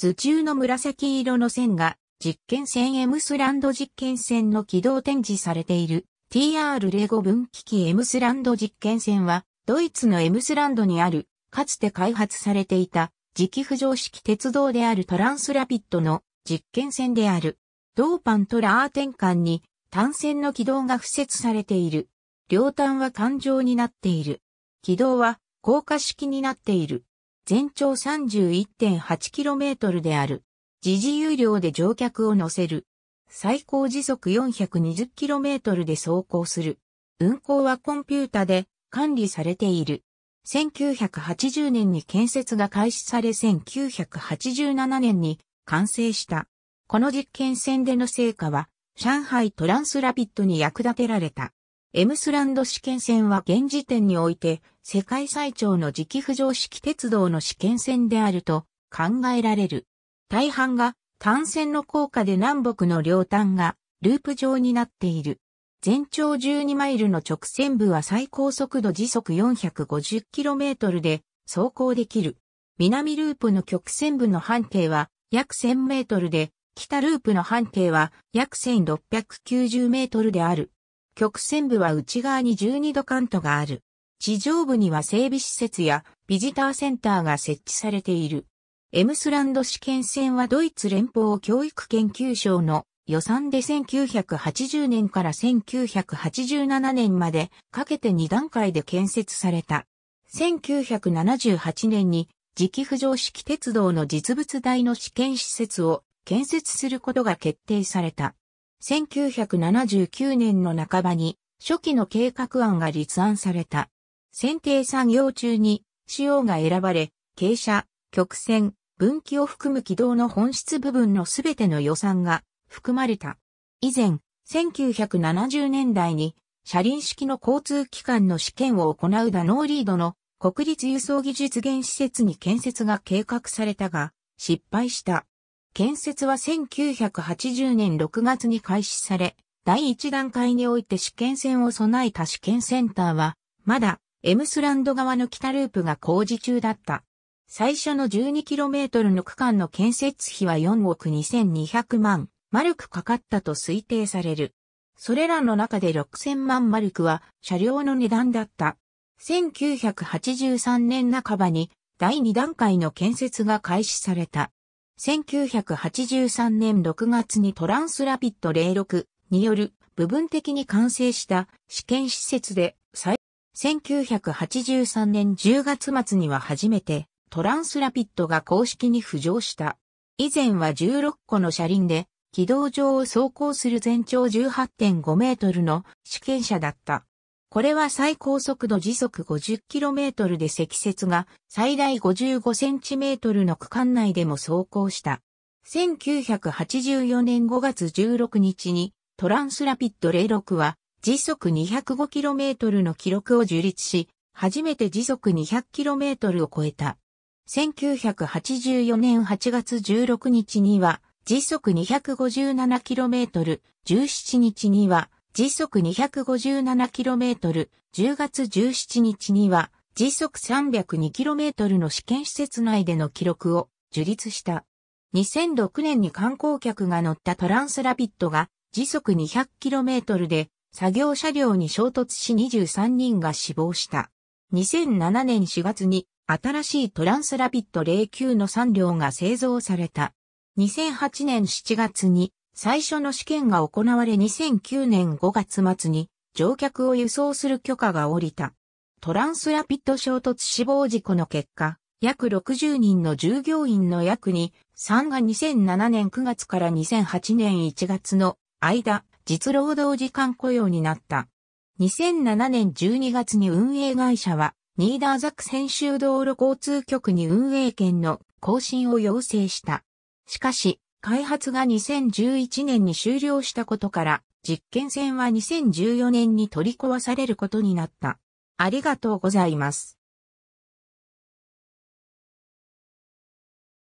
図中の紫色の線が実験線エムスランド実験線の軌道展示されている t r レゴ分岐器エムスランド実験線はドイツのエムスランドにあるかつて開発されていた磁気浮上式鉄道であるトランスラピッドの実験線である。同パントラー転換に単線の軌道が付設されている。両端は環状になっている。軌道は高架式になっている。全長 31.8km である。時事有料で乗客を乗せる。最高時速 420km で走行する。運行はコンピュータで管理されている。1980年に建設が開始され1987年に完成した。この実験線での成果は上海トランスラピッドに役立てられた。エムスランド試験線は現時点において世界最長の磁気浮上式鉄道の試験線であると考えられる。大半が単線の効果で南北の両端がループ状になっている。全長12マイルの直線部は最高速度時速 450km で走行できる。南ループの曲線部の半径は約 1000m で、北ループの半径は約 1690m である。曲線部は内側に12度カントがある。地上部には整備施設やビジターセンターが設置されている。エムスランド試験線はドイツ連邦教育研究省の予算で1980年から1987年までかけて2段階で建設された。1978年に磁気浮上式鉄道の実物大の試験施設を建設することが決定された。1979年の半ばに初期の計画案が立案された。選定産業中に、仕様が選ばれ、傾斜、曲線、分岐を含む軌道の本質部分のすべての予算が含まれた。以前、1970年代に車輪式の交通機関の試験を行うダノーリードの国立輸送技術現施設に建設が計画されたが、失敗した。建設は1980年6月に開始され、第1段階において試験船を備えた試験センターは、まだエムスランド側の北ループが工事中だった。最初の 12km の区間の建設費は4億2200万マルクかかったと推定される。それらの中で6000万マルクは車両の値段だった。1983年半ばに第2段階の建設が開始された。1983年6月にトランスラピッド06による部分的に完成した試験施設で最、1983年10月末には初めてトランスラピッドが公式に浮上した。以前は16個の車輪で軌道上を走行する全長18.5メートルの試験車だった。これは最高速度時速 50km で積雪が最大 55cm の区間内でも走行した。1984年5月16日にトランスラピッド06は時速 205km の記録を樹立し、初めて時速 200km を超えた。1984年8月16日には時速 257km、17日には時速 257km、10月17日には、時速 302km の試験施設内での記録を樹立した。2006年に観光客が乗ったトランスラピッドが時速 200km で作業車両に衝突し23人が死亡した。2007年4月に新しいトランスラピッド09の3両が製造された。2008年7月に最初の試験が行われ2009年5月末に乗客を輸送する許可が下りた。トランスラピッド衝突死亡事故の結果、約60人の従業員の約に、3が2007年9月から2008年1月の間、実労働時間雇用になった。2007年12月に運営会社は、ニーダーザク先州道路交通局に運営権の更新を要請した。しかし、開発が2011年に終了したことから、実験船は2014年に取り壊されることになった。ありがとうございます。